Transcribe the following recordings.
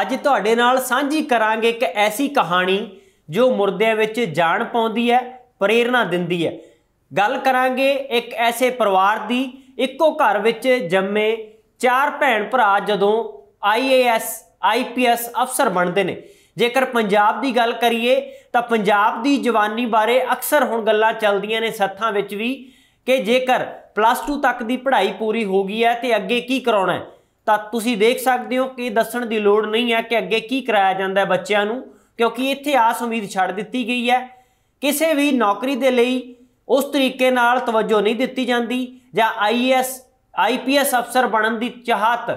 ਅੱਜ ਤੁਹਾਡੇ ਨਾਲ ਸਾਂਝੀ ਕਰਾਂਗੇ ਇੱਕ ਐਸੀ ਕਹਾਣੀ ਜੋ ਮੁਰਦਿਆਂ ਵਿੱਚ ਜਾਣ ਪਾਉਂਦੀ ਹੈ ਪ੍ਰੇਰਣਾ ਦਿੰਦੀ ਹੈ ਗੱਲ ਕਰਾਂਗੇ ਇੱਕ ਐਸੇ ਪਰਿਵਾਰ ਦੀ ਇੱਕੋ ਘਰ ਵਿੱਚ ਜੰਮੇ ਚਾਰ ਭੈਣ ਭਰਾ ਜਦੋਂ ਆਈਏਐਸ ਆਈਪੀਐਸ ਅਫਸਰ ਬਣਦੇ ਨੇ ਜੇਕਰ ਪੰਜਾਬ ਦੀ ਗੱਲ ਕਰੀਏ ਤਾਂ ਪੰਜਾਬ ਦੀ ਜਵਾਨੀ ਬਾਰੇ ਅਕਸਰ ਹੁਣ ਗੱਲਾਂ ਚੱਲਦੀਆਂ ਨੇ ਸੱਥਾਂ ਵਿੱਚ ਵੀ ਕਿ ਜੇਕਰ ਪਲੱਸ 2 ਤੱਕ ਦੀ ਪੜ੍ਹਾਈ ਪੂਰੀ ਹੋ ਗਈ ਹੈ ਤੇ ਅੱਗੇ ਕੀ ਕਰਾਉਣਾ ਹੈ ਤਾਂ ਤੁਸੀਂ ਦੇਖ ਸਕਦੇ ਹੋ ਕਿ ਦੱਸਣ ਦੀ ਲੋੜ ਨਹੀਂ ਹੈ ਕਿ ਅੱਗੇ ਕੀ ਕਰਾਇਆ ਜਾਂਦਾ ਹੈ ਬੱਚਿਆਂ ਨੂੰ ਕਿਉਂਕਿ ਇੱਥੇ ਆਸ ਉਮੀਦ ਛੱਡ ਦਿੱਤੀ ਗਈ ਹੈ ਕਿਸੇ ਵੀ ਨੌਕਰੀ ਦੇ ਲਈ ਉਸ ਤਰੀਕੇ ਨਾਲ ਤਵੱਜੋ ਨਹੀਂ ਦਿੱਤੀ ਜਾਂਦੀ ਜਾਂ ਆਈਐਸ ਆਈਪੀਐਸ ਅਫਸਰ ਬਣਨ ਦੀ ਚਾਹਤ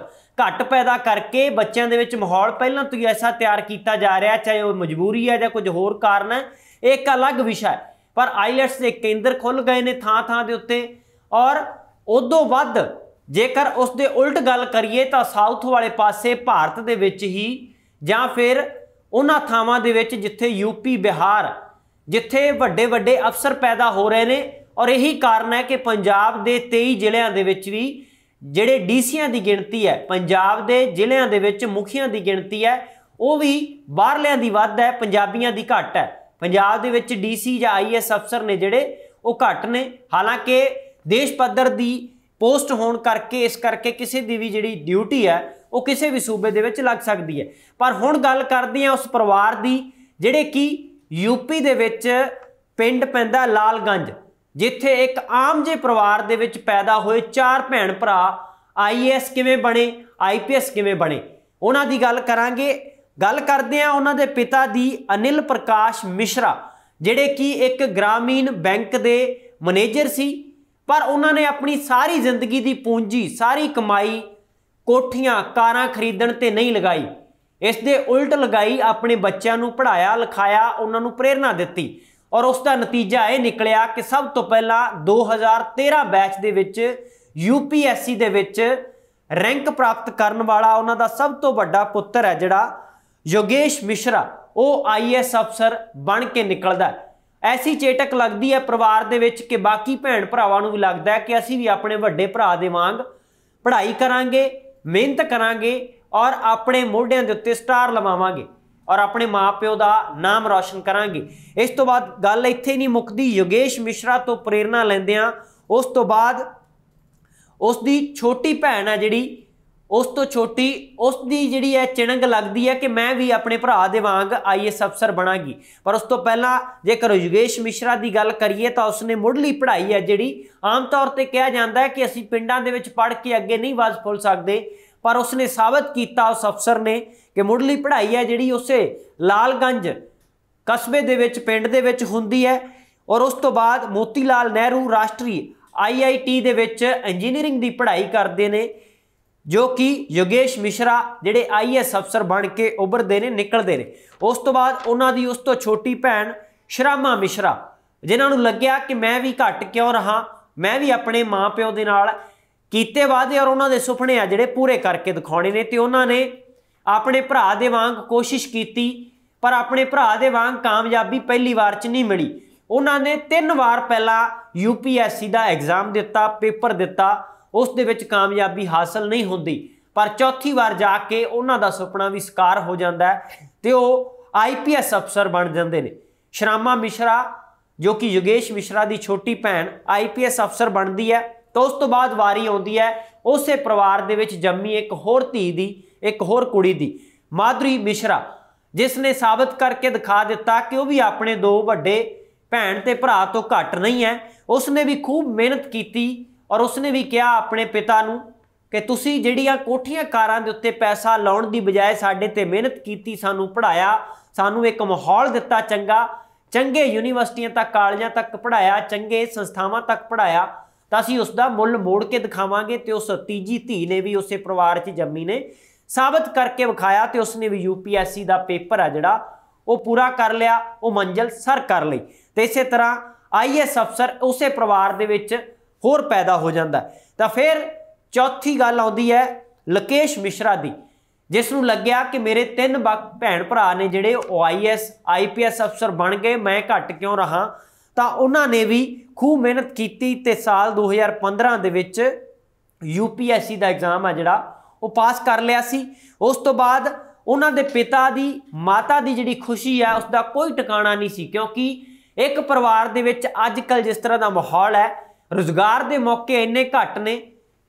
ਘੱਟ ਪੈਦਾ ਕਰਕੇ ਬੱਚਿਆਂ ਦੇ ਵਿੱਚ ਮਾਹੌਲ ਪਹਿਲਾਂ ਤੋਂ ਹੀ ਐਸਾ ਤਿਆਰ ਕੀਤਾ ਜਾ ਰਿਹਾ ਚਾਹੇ ਉਹ ਮਜਬੂਰੀ ਹੈ ਜਾਂ ਕੁਝ ਹੋਰ ਕਾਰਨ ਹੈ ਇਹ ਇੱਕ ਅਲੱਗ ਵਿਸ਼ਾ ਹੈ ਪਰ ਆਈਲੈਟਸ ਦੇ ਕੇਂਦਰ ਖੁੱਲ ਗਏ ਨੇ ਥਾਂ-ਥਾਂ ਦੇ ਉੱਤੇ ਔਰ ਉਦੋਂ ਵੱਧ ਜੇਕਰ ਉਸ ਦੇ ਉਲਟ ਗੱਲ ਕਰੀਏ ਤਾਂ ਸਾਊਥ ਵਾਲੇ ਪਾਸੇ ਭਾਰਤ ਦੇ ਵਿੱਚ ਹੀ ਜਾਂ ਫਿਰ ਉਹਨਾਂ ਥਾਵਾਂ ਦੇ ਵਿੱਚ ਜਿੱਥੇ ਯੂਪੀ ਬਿਹਾਰ ਜਿੱਥੇ ਵੱਡੇ ਵੱਡੇ ਅਫਸਰ ਪੈਦਾ ਹੋ ਰਹੇ ਨੇ ਔਰ ਇਹੀ ਕਾਰਨ ਹੈ ਕਿ ਪੰਜਾਬ ਦੇ 23 ਜ਼ਿਲ੍ਹਿਆਂ ਦੇ ਵਿੱਚ ਵੀ ਜਿਹੜੇ ਡੀਸੀਆਂ ਦੀ ਗਿਣਤੀ ਹੈ ਪੰਜਾਬ ਦੇ ਜ਼ਿਲ੍ਹਿਆਂ ਦੇ ਵਿੱਚ ਮੁਖੀਆਂ ਦੀ ਗਿਣਤੀ ਹੈ ਉਹ ਵੀ ਬਾਹਰਲਿਆਂ ਦੀ ਵੱਧ ਹੈ ਪੰਜਾਬੀਆਂ ਦੀ ਘੱਟ ਹੈ ਪੰਜਾਬ ਦੇ ਵਿੱਚ ਡੀਸੀ ਜਾਂ ਆਈਐਸ ਅਫਸਰ ਨੇ ਜਿਹੜੇ ਉਹ ਘੱਟ ਨੇ ਹਾਲਾਂਕਿ ਦੇਸ਼ ਪੱਧਰ ਦੀ ਪੋਸਟ ਹੋਣ ਕਰਕੇ ਇਸ ਕਰਕੇ ਕਿਸੇ ਦੀ ਵੀ ਜਿਹੜੀ ਡਿਊਟੀ ਹੈ ਉਹ ਕਿਸੇ ਵੀ ਸੂਬੇ ਦੇ ਵਿੱਚ ਲੱਗ ਸਕਦੀ ਹੈ ਪਰ ਹੁਣ ਗੱਲ ਕਰਦੇ ਆ ਉਸ ਪਰਿਵਾਰ ਦੀ ਜਿਹੜੇ ਕਿ ਯੂਪੀ ਦੇ ਵਿੱਚ ਪਿੰਡ ਪੈਂਦਾ ਲਾਲਗੰਜ ਜਿੱਥੇ ਇੱਕ ਆਮ ਜੇ ਪਰਿਵਾਰ ਦੇ ਵਿੱਚ ਪੈਦਾ ਹੋਏ ਚਾਰ ਭੈਣ ਭਰਾ ਆਈਐਸ ਕਿਵੇਂ ਬਣੇ ਆਈਪੀਐਸ ਕਿਵੇਂ ਬਣੇ ਉਹਨਾਂ ਦੀ ਗੱਲ ਕਰਾਂਗੇ ਗੱਲ ਕਰਦੇ ਆ ਉਹਨਾਂ ਦੇ ਪਿਤਾ ਦੀ ਅਨਿਲ ਪ੍ਰਕਾਸ਼ ਮਿਸ਼ਰਾ ਜਿਹੜੇ ਕਿ ਇੱਕ ਗ੍ਰਾਮੀਣ ਬੈਂਕ ਦੇ ਮੈਨੇਜਰ ਸੀ ਪਰ ਉਹਨਾਂ ਨੇ ਆਪਣੀ ਸਾਰੀ ਜ਼ਿੰਦਗੀ ਦੀ ਪੂੰਜੀ ਸਾਰੀ ਕਮਾਈ ਕੋਠੀਆਂ ਕਾਰਾਂ ਖਰੀਦਣ ਤੇ ਨਹੀਂ ਲਗਾਈ ਇਸ ਦੇ ਉਲਟ ਲਗਾਈ ਆਪਣੇ ਬੱਚਿਆਂ ਨੂੰ ਪੜਾਇਆ ਲਿਖਾਇਆ ਉਹਨਾਂ ਨੂੰ ਪ੍ਰੇਰਣਾ ਦਿੱਤੀ ਔਰ ਉਸ ਦਾ ਨਤੀਜਾ ਇਹ ਨਿਕਲਿਆ ਕਿ ਸਭ ਤੋਂ ਪਹਿਲਾਂ 2013 ਬੈਚ ਦੇ ਵਿੱਚ ਯੂਪੀਐਸਸੀ ਦੇ ਵਿੱਚ ਰੈਂਕ ਪ੍ਰਾਪਤ ਕਰਨ ਵਾਲਾ ਉਹਨਾਂ ਦਾ ਸਭ ਤੋਂ ਵੱਡਾ ਪੁੱਤਰ ਹੈ ਜਿਹੜਾ ਯੋਗੇਸ਼ ਮਿਸ਼ਰਾ ਉਹ ਆਈਐਸ ਅਫਸਰ ਬਣ ਕੇ ਨਿਕਲਦਾ ਹੈ ਐਸੀ ਚੇਟਕ ਲੱਗਦੀ ਹੈ ਪਰਿਵਾਰ ਦੇ ਵਿੱਚ ਕਿ ਬਾਕੀ ਭੈਣ ਭਰਾਵਾਂ ਨੂੰ ਵੀ ਲੱਗਦਾ ਹੈ ਕਿ ਅਸੀਂ ਵੀ ਆਪਣੇ ਵੱਡੇ ਭਰਾ ਦੇ ਵਾਂਗ ਪੜ੍ਹਾਈ ਕਰਾਂਗੇ ਮਿਹਨਤ ਕਰਾਂਗੇ ਔਰ ਆਪਣੇ ਮੋਢਿਆਂ ਦੇ ਉੱਤੇ ਸਟਾਰ ਲਵਾਵਾਂਗੇ ਔਰ ਆਪਣੇ ਮਾਪਿਓ ਦਾ ਨਾਮ ਰੌਸ਼ਨ ਕਰਾਂਗੇ ਇਸ ਤੋਂ ਬਾਅਦ ਗੱਲ ਇੱਥੇ ਨਹੀਂ ਮੁੱਕਦੀ ਯੋਗੇਸ਼ ਮਿਸ਼ਰਾ ਤੋਂ ਪ੍ਰੇਰਣਾ ਲੈਂਦੇ ਆ ਉਸ ਤੋਂ ਬਾਅਦ ਉਸ ਦੀ ਛੋਟੀ ਭੈਣ ਹੈ ਜਿਹੜੀ ਉਸ ਤੋਂ ਛੋਟੀ ਉਸ ਦੀ ਜਿਹੜੀ ਹੈ ਚਿਣਗ ਲੱਗਦੀ ਹੈ ਕਿ ਮੈਂ ਵੀ ਆਪਣੇ ਭਰਾ ਦੇ ਵਾਂਗ ਆਈਐਸ ਅਫਸਰ ਬਣਾਂਗੀ ਪਰ ਉਸ ਤੋਂ ਪਹਿਲਾਂ ਜੇਕਰ ਯੁਗੇਸ਼ ਮਿਸ਼ਰਾ ਦੀ ਗੱਲ ਕਰੀਏ ਤਾਂ ਉਸਨੇ ਮੁੱਢਲੀ ਪੜ੍ਹਾਈ ਹੈ ਜਿਹੜੀ ਆਮ ਤੌਰ ਤੇ ਕਿਹਾ ਜਾਂਦਾ ਹੈ ਕਿ ਅਸੀਂ ਪਿੰਡਾਂ ਦੇ ਵਿੱਚ ਪੜ੍ਹ ਕੇ ਅੱਗੇ ਨਹੀਂ ਵਾਜ ਫੁੱਲ ਸਕਦੇ ਪਰ ਉਸਨੇ ਸਾਬਤ ਕੀਤਾ ਉਸ ਅਫਸਰ ਨੇ ਕਿ ਮੁੱਢਲੀ ਪੜ੍ਹਾਈ ਹੈ ਜਿਹੜੀ ਉਸੇ ਲਾਲਗੰਜ ਕਸਬੇ ਦੇ ਵਿੱਚ ਪਿੰਡ ਦੇ ਵਿੱਚ ਹੁੰਦੀ ਹੈ ਔਰ ਉਸ ਤੋਂ ਬਾਅਦ ਮੋਤੀ ਲਾਲ ਨਹਿਰੂ ਰਾਸ਼ਟਰੀ ਆਈਆਈਟੀ ਦੇ ਵਿੱਚ ਇੰਜੀਨੀਅਰਿੰਗ ਦੀ ਪੜ੍ਹਾਈ ਕਰਦੇ ਨੇ ਜੋ ਕਿ ਯੋਗੇਸ਼ ਮਿਸ਼ਰਾ ਜਿਹੜੇ ਆਈਐਸ ਅਫਸਰ ਬਣ ਕੇ ਉੱਭਰਦੇ ਨੇ ਨਿਕਲਦੇ ਨੇ ਉਸ ਤੋਂ ਬਾਅਦ ਉਹਨਾਂ ਦੀ ਉਸ ਤੋਂ ਛੋਟੀ ਭੈਣ ਸ਼ਰਾਮਾ ਮਿਸ਼ਰਾ ਜਿਨ੍ਹਾਂ ਨੂੰ ਲੱਗਿਆ ਕਿ ਮੈਂ ਵੀ ਘੱਟ ਕਿਉਂ ਰਹਾ ਮੈਂ ਵੀ ਆਪਣੇ ਮਾਪਿਓ ਦੇ ਨਾਲ ਕੀਤੇ ਵਾਅਦੇ ਔਰ ਉਹਨਾਂ ਦੇ ਸੁਪਨੇ ਆ ਜਿਹੜੇ ਪੂਰੇ ਕਰਕੇ ਦਿਖਾਉਣੇ ਨੇ ਤੇ ਉਹਨਾਂ ਨੇ ਆਪਣੇ ਭਰਾ ਦੇ ਵਾਂਗ ਕੋਸ਼ਿਸ਼ ਕੀਤੀ ਪਰ ਆਪਣੇ ਭਰਾ ਦੇ ਵਾਂਗ ਕਾਮਯਾਬੀ ਪਹਿਲੀ ਵਾਰ 'ਚ ਨਹੀਂ ਮਿਲੀ ਉਹਨਾਂ ਨੇ ਤਿੰਨ ਵਾਰ ਪਹਿਲਾਂ ਯੂਪੀਐਸਸੀ ਦਾ ਐਗਜ਼ਾਮ ਦਿੱਤਾ ਪੇਪਰ ਦਿੱਤਾ ਉਸ ਦੇ ਵਿੱਚ ਕਾਮਯਾਬੀ ਹਾਸਲ ਨਹੀਂ ਹੁੰਦੀ ਪਰ ਚੌਥੀ ਵਾਰ ਜਾ ਕੇ ਉਹਨਾਂ ਦਾ ਸੁਪਨਾ ਵੀ ਸਕਾਰ ਹੋ ਜਾਂਦਾ ਤੇ ਉਹ ਆਈਪੀਐਸ ਅਫਸਰ ਬਣ ਜਾਂਦੇ ਨੇ ਸ਼ਰਾਮਾ ਮਿਸ਼ਰਾ ਜੋ ਕਿ ਯੋਗੇਸ਼ ਮਿਸ਼ਰਾ ਦੀ ਛੋਟੀ ਭੈਣ ਆਈਪੀਐਸ ਅਫਸਰ ਬਣਦੀ ਹੈ ਤਾਂ ਉਸ ਤੋਂ ਬਾਅਦ ਵਾਰੀ ਆਉਂਦੀ ਹੈ ਉਸੇ ਪਰਿਵਾਰ ਦੇ ਵਿੱਚ ਜੰਮੀ ਇੱਕ ਹੋਰ ਧੀ ਦੀ ਇੱਕ ਹੋਰ ਕੁੜੀ ਦੀ ਮਾਧਰੀ ਮਿਸ਼ਰਾ ਜਿਸ ਨੇ ਸਾਬਤ ਕਰਕੇ ਦਿਖਾ ਦਿੱਤਾ ਕਿ ਉਹ ਵੀ ਆਪਣੇ ਦੋ ਵੱਡੇ ਭੈਣ ਤੇ ਭਰਾ ਤੋਂ ਘੱਟ ਨਹੀਂ ਹੈ ਉਸ ਨੇ ਵੀ ਖੂਬ ਮਿਹਨਤ ਕੀਤੀ ਔਰ ਉਸਨੇ ਵੀ ਕਿਹਾ ਆਪਣੇ ਪਿਤਾ ਨੂੰ ਕਿ ਤੁਸੀਂ ਜਿਹੜੀਆਂ ਕੋਠੀਆਂ ਕਾਰਾਂ ਦੇ ਉੱਤੇ ਪੈਸਾ ਲਾਉਣ ਦੀ ਬਜਾਏ ਸਾਡੇ ਤੇ ਮਿਹਨਤ ਕੀਤੀ ਸਾਨੂੰ ਪੜਾਇਆ ਸਾਨੂੰ ਇੱਕ ਮਾਹੌਲ ਦਿੱਤਾ ਚੰਗਾ ਚੰਗੇ ਯੂਨੀਵਰਸਿਟੀਆਂ ਤੱਕ ਕਾਲਜਾਂ ਤੱਕ ਪੜਾਇਆ ਚੰਗੇ ਸੰਸਥਾਵਾਂ ਤੱਕ ਪੜਾਇਆ ਤਾਂ ਅਸੀਂ ਉਸ ਦਾ ਮੁੱਲ ਮੋੜ ਕੇ ਦਿਖਾਵਾਂਗੇ ਤੇ ਉਸ ਤੀਜੀ ਧੀ ਨੇ ਵੀ ਉਸੇ ਪਰਿਵਾਰ 'ਚ ਜੰਮੀ ਨੇ ਸਾਬਤ ਕਰਕੇ ਵਿਖਾਇਆ ਤੇ ਉਸਨੇ ਵੀ ਯੂਪੀਐਸਸੀ ਦਾ ਪੇਪਰ ਆ ਜਿਹੜਾ ਉਹ ਪੂਰਾ ਕਰ ਲਿਆ ਉਹ ਮੰਜ਼ਲ ਸਰ ਕਰ ਲਈ ਤੇ ਇਸੇ ਤਰ੍ਹਾਂ ਆਈਐਸ ਅਫਸਰ ਉਸੇ ਪਰਿਵਾਰ ਦੇ ਵਿੱਚ ਹੋਰ ਪੈਦਾ ਹੋ ਜਾਂਦਾ ਤਾਂ ਫਿਰ ਚੌਥੀ ਗੱਲ ਆਉਂਦੀ ਹੈ ਲਕੇਸ਼ ਮਿਸ਼ਰਾ ਦੀ ਜਿਸ ਨੂੰ ਲੱਗਿਆ ਕਿ ਮੇਰੇ ਤਿੰਨ ਭੈਣ ਭਰਾ ਨੇ ਜਿਹੜੇ OIS IPS ਅਫਸਰ ਬਣ ਗਏ ਮੈਂ ਘਟ ਕਿਉਂ ਰਹਾ ਤਾਂ ਉਹਨਾਂ ਨੇ ਵੀ ਖੂਬ ਮਿਹਨਤ ਕੀਤੀ ਤੇ ਸਾਲ 2015 ਦੇ ਵਿੱਚ ਯੂਪੀਐਸਸੀ ਦਾ ਐਗਜ਼ਾਮ ਆ ਜਿਹੜਾ ਉਹ ਪਾਸ ਕਰ ਲਿਆ ਸੀ ਉਸ ਤੋਂ ਬਾਅਦ ਉਹਨਾਂ ਦੇ ਪਿਤਾ ਦੀ ਮਾਤਾ ਦੀ ਜਿਹੜੀ ਖੁਸ਼ੀ ਆ ਉਸ ਦਾ ਕੋਈ ਟਿਕਾਣਾ ਨਹੀਂ ਸੀ ਕਿਉਂਕਿ ਇੱਕ ਪਰਿਵਾਰ ਦੇ ਵਿੱਚ ਅੱਜ ਕੱਲ ਜਿਸ ਤਰ੍ਹਾਂ ਦਾ ਮਾਹੌਲ ਹੈ ਰੋਜ਼ਗਾਰ ਦੇ ਮੌਕੇ ਇੰਨੇ ਘੱਟ ਨੇ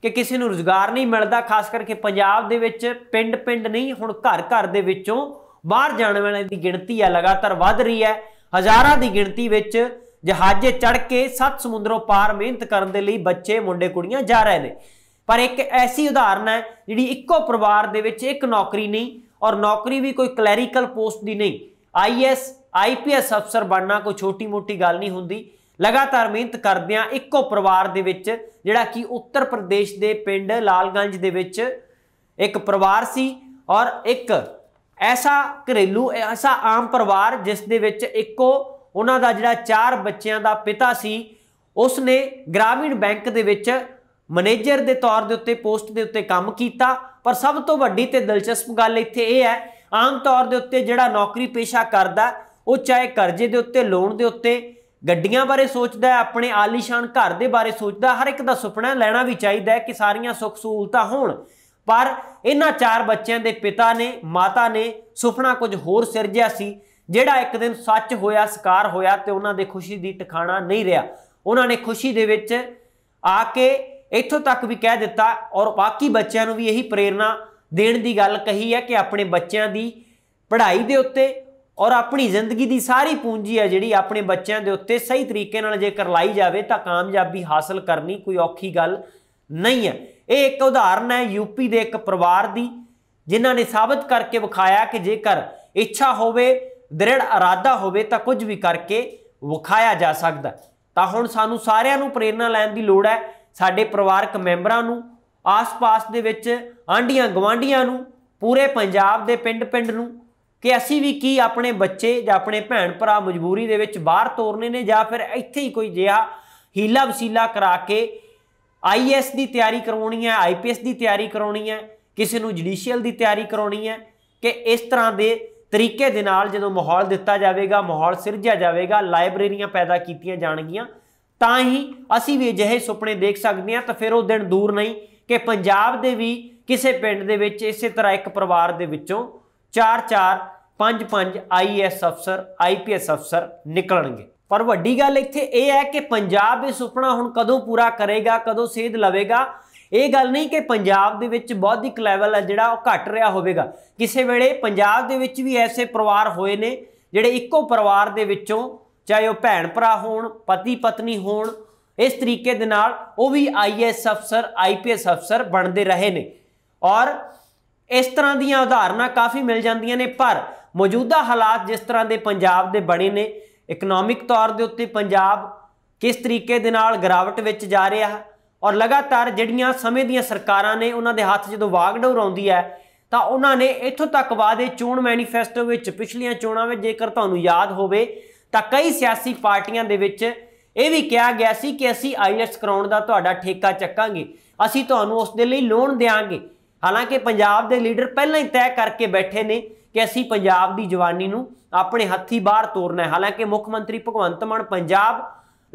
ਕਿ ਕਿਸੇ ਨੂੰ ਰੋਜ਼ਗਾਰ ਨਹੀਂ ਮਿਲਦਾ ਖਾਸ ਕਰਕੇ ਪੰਜਾਬ ਦੇ ਵਿੱਚ ਪਿੰਡ-ਪਿੰਡ ਨਹੀਂ ਹੁਣ ਘਰ-ਘਰ ਦੇ ਵਿੱਚੋਂ ਬਾਹਰ ਜਾਣ ਵਾਲਿਆਂ ਦੀ ਗਿਣਤੀ ਆ ਲਗਾਤਾਰ ਵੱਧ ਰਹੀ ਹੈ ਹਜ਼ਾਰਾਂ ਦੀ ਗਿਣਤੀ ਵਿੱਚ ਜਹਾਜ਼ੇ ਚੜ ਕੇ ਸੱਤ ਸਮੁੰਦਰੋਂ ਪਾਰ ਮਿਹਨਤ ਕਰਨ ਦੇ ਲਈ ਬੱਚੇ ਮੁੰਡੇ ਕੁੜੀਆਂ ਜਾ ਰਹੇ ਨੇ ਪਰ ਇੱਕ ਐਸੀ ਉਦਾਹਰਨ ਹੈ ਜਿਹੜੀ ਇੱਕੋ ਪਰਿਵਾਰ ਦੇ ਵਿੱਚ ਇੱਕ ਨੌਕਰੀ ਨਹੀਂ ਔਰ ਨੌਕਰੀ ਵੀ ਕੋਈ ਕਲੈਰੀਕਲ ਪੋਸਟ ਦੀ ਨਹੀਂ ਆਈਐਸ ਆਈਪੀਐਸ ਅਫਸਰ ਬਣਨਾ ਕੋਈ ਛੋਟੀ-ਮੋਟੀ ਗੱਲ ਨਹੀਂ ਹੁੰਦੀ ਲਗਾਤਾਰ ਮਿਹਨਤ ਕਰਦਿਆਂ ਇੱਕੋ ਪਰਿਵਾਰ ਦੇ ਵਿੱਚ ਜਿਹੜਾ ਕਿ ਉੱਤਰ ਪ੍ਰਦੇਸ਼ ਦੇ ਪਿੰਡ ਲਾਲਗੰਜ ਦੇ ਵਿੱਚ ਇੱਕ ਪਰਿਵਾਰ ਸੀ ਔਰ ਇੱਕ ਐਸਾ ਘਰੇਲੂ ਐਸਾ ਆਮ ਪਰਿਵਾਰ ਜਿਸ ਦੇ ਵਿੱਚ ਇੱਕੋ ਉਹਨਾਂ ਦਾ ਜਿਹੜਾ ਚਾਰ ਬੱਚਿਆਂ ਦਾ ਪਿਤਾ ਸੀ ਉਸ ਨੇ ਗ੍ਰਾਮੀਣ ਬੈਂਕ ਦੇ ਵਿੱਚ ਮੈਨੇਜਰ ਦੇ ਤੌਰ ਦੇ ਉੱਤੇ ਪੋਸਟ ਦੇ ਉੱਤੇ ਕੰਮ ਕੀਤਾ ਪਰ ਸਭ ਤੋਂ ਵੱਡੀ ਤੇ ਦਿਲਚਸਪ ਗੱਲ ਇੱਥੇ ਇਹ ਹੈ ਆਮ ਤੌਰ ਦੇ ਉੱਤੇ ਜਿਹੜਾ ਨੌਕਰੀ ਪੇਸ਼ਾ ਕਰਦਾ ਉਹ ਚਾਹੇ ਕਰਜ਼ੇ ਦੇ ਉੱਤੇ ਲੋਨ ਦੇ ਉੱਤੇ ਗੱਡੀਆਂ ਬਾਰੇ ਸੋਚਦਾ ਆਪਣੇ ਆਲੀਸ਼ਾਨ ਘਰ ਦੇ ਬਾਰੇ ਸੋਚਦਾ ਹਰ ਇੱਕ ਦਾ ਸੁਪਨਾ ਲੈਣਾ ਵੀ ਚਾਹੀਦਾ ਹੈ ਕਿ ਸਾਰੀਆਂ ਸੁੱਖ ਸਹੂਲਤਾਂ ਹੋਣ ਪਰ ਇਹਨਾਂ ਚਾਰ ਬੱਚਿਆਂ ਦੇ ਪਿਤਾ ਨੇ ਮਾਤਾ ਨੇ ਸੁਪਨਾ ਕੁਝ ਹੋਰ ਸਿਰਜਿਆ ਸੀ ਜਿਹੜਾ ਇੱਕ ਦਿਨ ਸੱਚ ਹੋਇਆ ਸਕਾਰ ਹੋਇਆ ਤੇ ਉਹਨਾਂ ਦੇ ਖੁਸ਼ੀ ਦੀ ਟਿਕਾਣਾ ਨਹੀਂ ਰਿਹਾ ਉਹਨਾਂ ਨੇ ਖੁਸ਼ੀ ਦੇ ਵਿੱਚ ਆ ਕੇ ਇੱਥੋਂ ਤੱਕ ਵੀ ਕਹਿ ਦਿੱਤਾ ਔਰ ਬਾਕੀ ਬੱਚਿਆਂ ਨੂੰ ਵੀ ਇਹੀ ਪ੍ਰੇਰਣਾ ਦੇਣ ਦੀ ਗੱਲ ਕਹੀ ਹੈ ਕਿ ਆਪਣੇ ਬੱਚਿਆਂ ਦੀ ਪੜ੍ਹਾਈ ਦੇ ਉੱਤੇ ਔਰ ਆਪਣੀ ਜ਼ਿੰਦਗੀ ਦੀ ਸਾਰੀ ਪੂੰਜੀ ਹੈ ਜਿਹੜੀ ਆਪਣੇ ਬੱਚਿਆਂ ਦੇ ਉੱਤੇ ਸਹੀ ਤਰੀਕੇ ਨਾਲ ਜੇਕਰ ਲਾਈ ਜਾਵੇ ਤਾਂ ਕਾਮਯਾਬੀ ਹਾਸਲ ਕਰਨੀ ਕੋਈ ਔਖੀ ਗੱਲ ਨਹੀਂ ਹੈ ਇਹ ਇੱਕ ਉਦਾਹਰਨ ਹੈ ਯੂਪੀ ਦੇ ਇੱਕ ਪਰਿਵਾਰ ਦੀ ਜਿਨ੍ਹਾਂ ਨੇ ਸਾਬਤ ਕਰਕੇ ਵਿਖਾਇਆ ਕਿ ਜੇਕਰ ਇੱਛਾ ਹੋਵੇ ਦ੍ਰਿੜ ਇਰਾਦਾ ਹੋਵੇ ਤਾਂ ਕੁਝ ਵੀ ਕਰਕੇ ਵਿਖਾਇਆ ਜਾ ਸਕਦਾ ਤਾਂ ਹੁਣ ਸਾਨੂੰ ਸਾਰਿਆਂ ਨੂੰ ਪ੍ਰੇਰਣਾ ਲੈਣ ਦੀ ਲੋੜ ਹੈ ਸਾਡੇ ਪਰਿਵਾਰਕ ਮੈਂਬਰਾਂ ਨੂੰ ਆਸ-ਪਾਸ ਦੇ ਵਿੱਚ ਆਂਡੀਆਂ ਗਵਾਂਡੀਆਂ ਨੂੰ ਪੂਰੇ ਪੰਜਾਬ ਦੇ ਪਿੰਡ-ਪਿੰਡ ਨੂੰ ਕਿ ਅਸੀਂ ਵੀ ਕੀ ਆਪਣੇ ਬੱਚੇ ਜਾਂ ਆਪਣੇ ਭੈਣ ਭਰਾ ਮਜਬੂਰੀ ਦੇ ਵਿੱਚ ਬਾਹਰ ਤੋਰਨੇ ਨੇ ਜਾਂ ਫਿਰ ਇੱਥੇ ਹੀ ਕੋਈ ਜਿਹਾ ਹੀਲਾ ਵਸੀਲਾ ਕਰਾ ਕੇ ਆਈਐਸ ਦੀ ਤਿਆਰੀ ਕਰਾਉਣੀ ਹੈ ਆਈਪੀਐਸ ਦੀ ਤਿਆਰੀ ਕਰਾਉਣੀ ਹੈ ਕਿਸੇ ਨੂੰ ਜੁਡੀਸ਼ੀਅਲ ਦੀ ਤਿਆਰੀ ਕਰਾਉਣੀ ਹੈ ਕਿ ਇਸ ਤਰ੍ਹਾਂ ਦੇ ਤਰੀਕੇ ਦੇ ਨਾਲ ਜਦੋਂ ਮਾਹੌਲ ਦਿੱਤਾ ਜਾਵੇਗਾ ਮਾਹੌਲ ਸਿਰਜਿਆ ਜਾਵੇਗਾ ਲਾਇਬ੍ਰੇਰੀਆਂ ਪੈਦਾ ਕੀਤੀਆਂ ਜਾਣਗੀਆਂ ਤਾਂ ਹੀ ਅਸੀਂ ਵੀ ਅਜਿਹੇ ਸੁਪਨੇ ਦੇਖ ਸਕਦੇ ਹਾਂ ਤਾਂ ਫਿਰ ਉਹ ਦਿਨ ਦੂਰ ਨਹੀਂ ਕਿ ਪੰਜਾਬ ਦੇ ਵੀ ਕਿਸੇ ਪਿੰਡ ਦੇ ਵਿੱਚ ਇਸੇ ਤਰ੍ਹਾਂ ਇੱਕ ਪਰਿਵਾਰ ਦੇ ਵਿੱਚੋਂ 4-4 5-5 ਆਈਐਸ ਅਫਸਰ ਆਈਪੀਐਸ ਅਫਸਰ ਨਿਕਲਣਗੇ ਪਰ ਵੱਡੀ ਗੱਲ ਇੱਥੇ ਇਹ ਹੈ ਕਿ ਪੰਜਾਬ ਇਹ ਸੁਪਨਾ ਹੁਣ ਕਦੋਂ ਪੂਰਾ ਕਰੇਗਾ ਕਦੋਂ ਸੇਧ ਲਵੇਗਾ ਇਹ ਗੱਲ ਨਹੀਂ ਕਿ ਪੰਜਾਬ ਦੇ ਵਿੱਚ ਬੌਧਿਕ ਲੈਵਲ ਹੈ ਜਿਹੜਾ ਉਹ ਘਟ ਰਿਹਾ ਹੋਵੇਗਾ ਕਿਸੇ ਵੇਲੇ ਪੰਜਾਬ ਦੇ ਵਿੱਚ ਵੀ ਐਸੇ ਪਰਿਵਾਰ ਹੋਏ ਨੇ ਜਿਹੜੇ ਇੱਕੋ ਪਰਿਵਾਰ ਦੇ ਵਿੱਚੋਂ ਚਾਹੇ ਉਹ ਭੈਣ ਭਰਾ ਹੋਣ ਪਤੀ ਪਤਨੀ ਹੋਣ ਇਸ ਤਰੀਕੇ ਦੇ ਨਾਲ ਉਹ ਵੀ ਆਈਐਸ ਅਫਸਰ ਆਈਪੀਐਸ ਅਫਸਰ ਬਣਦੇ ਰਹੇ ਨੇ ਔਰ ਇਸ ਤਰ੍ਹਾਂ ਦੀਆਂ ਉਦਾਹਰਨਾਂ ਕਾਫੀ ਮਿਲ ਜਾਂਦੀਆਂ ਨੇ ਪਰ ਮੌਜੂਦਾ ਹਾਲਾਤ ਜਿਸ ਤਰ੍ਹਾਂ ਦੇ ਪੰਜਾਬ ਦੇ ਬਣੇ ਨੇ ਇਕਨੋਮਿਕ ਤੌਰ ਦੇ ਉੱਤੇ ਪੰਜਾਬ ਕਿਸ ਤਰੀਕੇ ਦੇ ਨਾਲ ਗਰਾਵਟ ਵਿੱਚ ਜਾ ਰਿਹਾ ਹੈ ਔਰ ਲਗਾਤਾਰ ਜਿਹੜੀਆਂ ਸਮੇਂ ਦੀਆਂ ਸਰਕਾਰਾਂ ਨੇ ਉਹਨਾਂ ਦੇ ਹੱਥ ਜਦੋਂ ਵਾਗਡੋਰ ਆਉਂਦੀ ਹੈ ਤਾਂ ਉਹਨਾਂ ਨੇ ਇੱਥੋਂ ਤੱਕ ਵਾਅਦੇ ਚੋਣ ਮੈਨੀਫੈਸਟੋ ਵਿੱਚ ਪਿਛਲੀਆਂ ਚੋਣਾਂ ਵਿੱਚ ਜੇਕਰ ਤੁਹਾਨੂੰ ਯਾਦ ਹੋਵੇ ਤਾਂ ਕਈ ਸਿਆਸੀ ਪਾਰਟੀਆਂ ਦੇ ਵਿੱਚ ਇਹ ਵੀ ਕਿਹਾ ਗਿਆ ਸੀ ਕਿ ਅਸੀਂ ਆਈਲੈਟਸ ਕਰਾਉਣ ਦਾ ਤੁਹਾਡਾ ਠੇਕਾ ਚੱਕਾਂਗੇ ਅਸੀਂ ਤੁਹਾਨੂੰ ਉਸ ਦੇ ਲਈ ਲੋਨ ਦੇਵਾਂਗੇ ਹਾਲਾਂਕਿ ਪੰਜਾਬ ਦੇ ਲੀਡਰ ਪਹਿਲਾਂ ਹੀ ਤੈਅ ਕਰਕੇ ਬੈਠੇ ਨੇ ਕਿ ਅਸੀਂ ਪੰਜਾਬ ਦੀ ਜਵਾਨੀ ਨੂੰ ਆਪਣੇ ਹੱਥੀ ਬਾਹਰ ਤੋਰਨਾ ਹੈ ਹਾਲਾਂਕਿ ਮੁੱਖ ਮੰਤਰੀ ਭਗਵੰਤ ਮਾਨ ਪੰਜਾਬ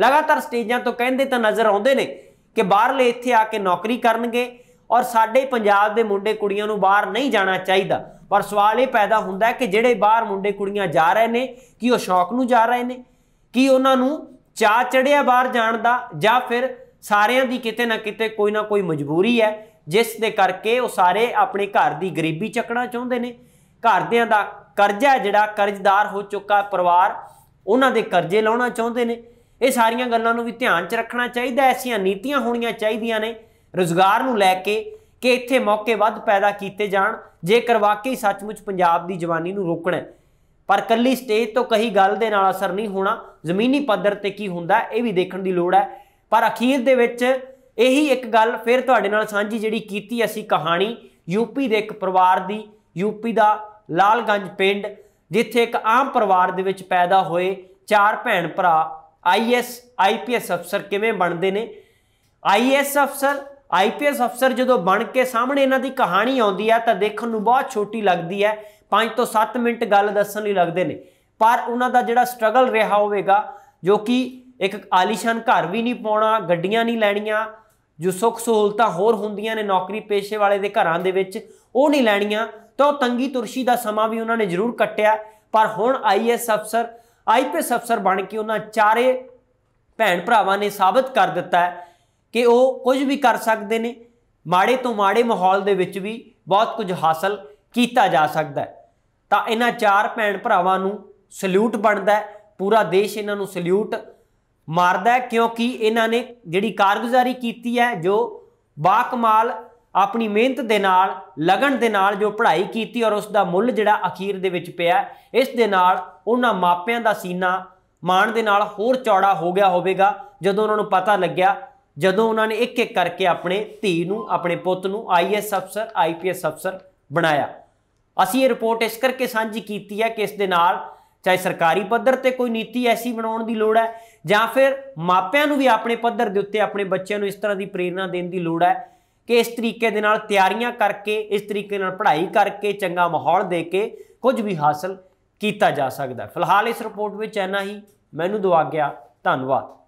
ਲਗਾਤਾਰ ਸਟੇਜਾਂ ਤੋਂ ਕਹਿੰਦੇ ਤਾਂ ਨਜ਼ਰ ਆਉਂਦੇ ਨੇ ਕਿ ਬਾਹਰਲੇ ਇੱਥੇ ਆ ਕੇ ਨੌਕਰੀ ਕਰਨਗੇ ਔਰ ਸਾਡੇ ਪੰਜਾਬ ਦੇ ਮੁੰਡੇ ਕੁੜੀਆਂ ਨੂੰ ਬਾਹਰ ਨਹੀਂ ਜਾਣਾ ਚਾਹੀਦਾ ਪਰ ਸਵਾਲ ਇਹ ਪੈਦਾ ਹੁੰਦਾ ਹੈ ਕਿ ਜਿਹੜੇ ਬਾਹਰ ਮੁੰਡੇ ਕੁੜੀਆਂ ਜਾ ਰਹੇ ਨੇ ਕੀ ਉਹ ਸ਼ੌਕ ਨੂੰ ਜਾ ਰਹੇ ਨੇ ਕੀ ਉਹਨਾਂ ਨੂੰ ਚਾਹ ਚੜਿਆ ਬਾਹਰ ਜਾਣ ਦਾ ਜਾਂ ਫਿਰ ਸਾਰਿਆਂ ਦੀ ਕਿਤੇ ਨਾ ਕਿਤੇ ਕੋਈ ਨਾ ਕੋਈ ਮਜਬੂਰੀ ਹੈ ਜਿਸ ਦੇ ਕਰਕੇ ਉਹ ਸਾਰੇ ਆਪਣੇ ਘਰ ਦੀ ਗਰੀਬੀ ਚੱਕਣਾ ਚਾਹੁੰਦੇ ਨੇ ਘਰਦਿਆਂ ਦਾ ਕਰਜ਼ਾ ਜਿਹੜਾ ਕਰਜ਼ਦਾਰ ਹੋ ਚੁੱਕਾ ਪਰਿਵਾਰ ਉਹਨਾਂ ਦੇ ਕਰਜ਼ੇ ਲਾਉਣਾ ਚਾਹੁੰਦੇ ਨੇ ਇਹ ਸਾਰੀਆਂ ਗੱਲਾਂ ਨੂੰ ਵੀ ਧਿਆਨ 'ਚ ਰੱਖਣਾ ਚਾਹੀਦਾ ਐਸੀਆਂ ਨੀਤੀਆਂ ਹੋਣੀਆਂ ਚਾਹੀਦੀਆਂ ਨੇ ਰੋਜ਼ਗਾਰ ਨੂੰ ਲੈ ਕੇ ਕਿ ਇੱਥੇ ਮੌਕੇ ਵੱਧ ਪੈਦਾ ਕੀਤੇ ਜਾਣ ਜੇਕਰ ਵਾਕਈ ਸੱਚਮੁੱਚ ਪੰਜਾਬ ਦੀ ਜਵਾਨੀ ਨੂੰ ਰੋਕਣਾ ਪਰ ਕੱਲੀ ਸਟੇਜ ਤੋਂ ਕਹੀ ਗੱਲ ਦੇ ਨਾਲ ਅਸਰ ਨਹੀਂ ਹੋਣਾ ਜ਼ਮੀਨੀ ਪੱਧਰ ਤੇ ਕੀ ਹੁੰਦਾ ਇਹ ਵੀ ਦੇਖਣ ਦੀ ਲੋੜ ਹੈ ਪਰ ਅਖੀਰ ਦੇ ਵਿੱਚ ਇਹੀ ਇੱਕ ਗੱਲ ਫਿਰ ਤੁਹਾਡੇ ਨਾਲ ਸਾਂਝੀ ਜਿਹੜੀ ਕੀਤੀ ਅਸੀਂ ਕਹਾਣੀ ਯੂਪੀ ਦੇ ਇੱਕ ਪਰਿਵਾਰ ਦੀ ਯੂਪੀ ਦਾ ਲਾਲਗੰਜ ਪਿੰਡ ਜਿੱਥੇ ਇੱਕ ਆਮ ਪਰਿਵਾਰ ਦੇ ਵਿੱਚ ਪੈਦਾ ਹੋਏ ਚਾਰ ਭੈਣ ਭਰਾ ਆਈਐਸ ਆਈਪੀਐਸ ਅਫਸਰ ਕਿਵੇਂ ਬਣਦੇ ਨੇ ਆਈਐਸ ਅਫਸਰ ਆਈਪੀਐਸ ਅਫਸਰ ਜਦੋਂ ਬਣ ਕੇ ਸਾਹਮਣੇ ਇਹਨਾਂ ਦੀ ਕਹਾਣੀ ਆਉਂਦੀ ਹੈ ਤਾਂ ਦੇਖਣ ਨੂੰ ਬਹੁਤ ਛੋਟੀ ਲੱਗਦੀ ਹੈ 5 ਤੋਂ 7 ਮਿੰਟ ਗੱਲ ਦੱਸਣ ਲਈ ਲੱਗਦੇ ਨੇ ਪਰ ਉਹਨਾਂ ਦਾ ਜਿਹੜਾ ਸਟਰਗਲ ਰਿਹਾ ਹੋਵੇਗਾ ਜੋ ਕਿ ਇੱਕ ਆਲੀਸ਼ਾਨ ਘਰ ਵੀ ਨਹੀਂ ਪਾਉਣਾ ਗੱਡੀਆਂ ਨਹੀਂ ਲੈਣੀਆਂ ਜੋ ਸੁੱਖ ਸਹੂਲਤਾਂ ਹੋਰ ਹੁੰਦੀਆਂ ਨੇ ਨੌਕਰੀ ਪੇਸ਼ੇ ਵਾਲੇ ਦੇ ਘਰਾਂ ਦੇ ਵਿੱਚ ਉਹ ਨਹੀਂ ਲੈਣੀਆਂ ਤਾਂ ਉਹ ਤੰਗੀ ਤੁਰਸ਼ੀ ਦਾ ਸਮਾਂ ਵੀ ਉਹਨਾਂ ਨੇ ਜ਼ਰੂਰ ਕੱਟਿਆ ਪਰ ਹੁਣ ਆਈਐਸ ਅਫਸਰ ਆਈਪੀਐਸ ਅਫਸਰ ਬਣ ਕੇ ਉਹਨਾਂ ਚਾਰੇ ਭੈਣ ਭਰਾਵਾਂ ਨੇ ਸਾਬਤ ਕਰ ਦਿੱਤਾ ਹੈ ਕਿ ਉਹ ਕੁਝ ਵੀ ਕਰ ਸਕਦੇ ਨੇ ਮਾੜੇ ਤੋਂ ਮਾੜੇ ਮਾਹੌਲ ਦੇ ਵਿੱਚ ਵੀ ਬਹੁਤ ਕੁਝ ਹਾਸਲ ਕੀਤਾ ਜਾ ਸਕਦਾ ਹੈ ਤਾਂ ਇਹਨਾਂ ਚਾਰ ਭੈਣ ਭਰਾਵਾਂ ਨੂੰ ਸਲੂਟ ਬਣਦਾ ਪੂਰਾ ਦੇਸ਼ ਇਹਨਾਂ ਨੂੰ ਸਲੂਟ ਮਾਰਦਾ ਕਿਉਂਕਿ ਇਹਨਾਂ ਨੇ ਜਿਹੜੀ ਕਾਰਗੁਜ਼ਾਰੀ ਕੀਤੀ ਹੈ ਜੋ ਬਾਕਮਾਲ ਆਪਣੀ ਮਿਹਨਤ ਦੇ ਨਾਲ ਲਗਨ ਦੇ ਨਾਲ ਜੋ ਪੜ੍ਹਾਈ ਕੀਤੀ ਔਰ ਉਸ ਦਾ ਮੁੱਲ ਜਿਹੜਾ ਅਖੀਰ ਦੇ ਵਿੱਚ ਪਿਆ ਇਸ ਦੇ ਨਾਲ ਉਹਨਾਂ ਮਾਪਿਆਂ ਦਾ ਸੀਨਾ ਮਾਣ ਦੇ ਨਾਲ ਹੋਰ ਚੌੜਾ ਹੋ ਗਿਆ ਹੋਵੇਗਾ ਜਦੋਂ ਉਹਨਾਂ ਨੂੰ ਪਤਾ ਲੱਗਿਆ ਜਦੋਂ ਉਹਨਾਂ ਨੇ ਇੱਕ ਇੱਕ ਕਰਕੇ ਆਪਣੇ ਧੀ ਨੂੰ ਆਪਣੇ ਪੁੱਤ ਨੂੰ ਆਈਐਸ ਅਫਸਰ ਆਈਪੀਐਸ ਅਫਸਰ ਬਣਾਇਆ ਅਸੀਂ ਇਹ ਰਿਪੋਰਟ ਇਸ ਕਰਕੇ ਸਾਂਝੀ ਕੀਤੀ ਹੈ ਕਿ ਇਸ ਦੇ ਨਾਲ ਚਾਹੇ ਸਰਕਾਰੀ ਪੱਧਰ ਤੇ ਕੋਈ ਨੀਤੀ ਐਸੀ ਬਣਾਉਣ ਦੀ ਲੋੜ ਹੈ ਜਾਂ ਫਿਰ ਮਾਪਿਆਂ ਨੂੰ ਵੀ ਆਪਣੇ ਪੱਧਰ ਦੇ ਉੱਤੇ ਆਪਣੇ ਬੱਚਿਆਂ ਨੂੰ ਇਸ ਤਰ੍ਹਾਂ ਦੀ ਪ੍ਰੇਰਣਾ ਦੇਣ ਦੀ ਲੋੜ ਹੈ ਕਿ ਇਸ ਤਰੀਕੇ ਦੇ ਨਾਲ ਤਿਆਰੀਆਂ ਕਰਕੇ ਇਸ ਤਰੀਕੇ ਨਾਲ ਪੜ੍ਹਾਈ ਕਰਕੇ ਚੰਗਾ ਮਾਹੌਲ ਦੇ ਕੇ ਕੁਝ ਵੀ ਹਾਸਲ ਕੀਤਾ ਜਾ ਸਕਦਾ ਫਿਲਹਾਲ ਇਸ ਰਿਪੋਰਟ ਵਿੱਚ ਇੰਨਾ ਹੀ ਮੈਨੂੰ ਦੁਆ ਗਿਆ ਧੰਨਵਾਦ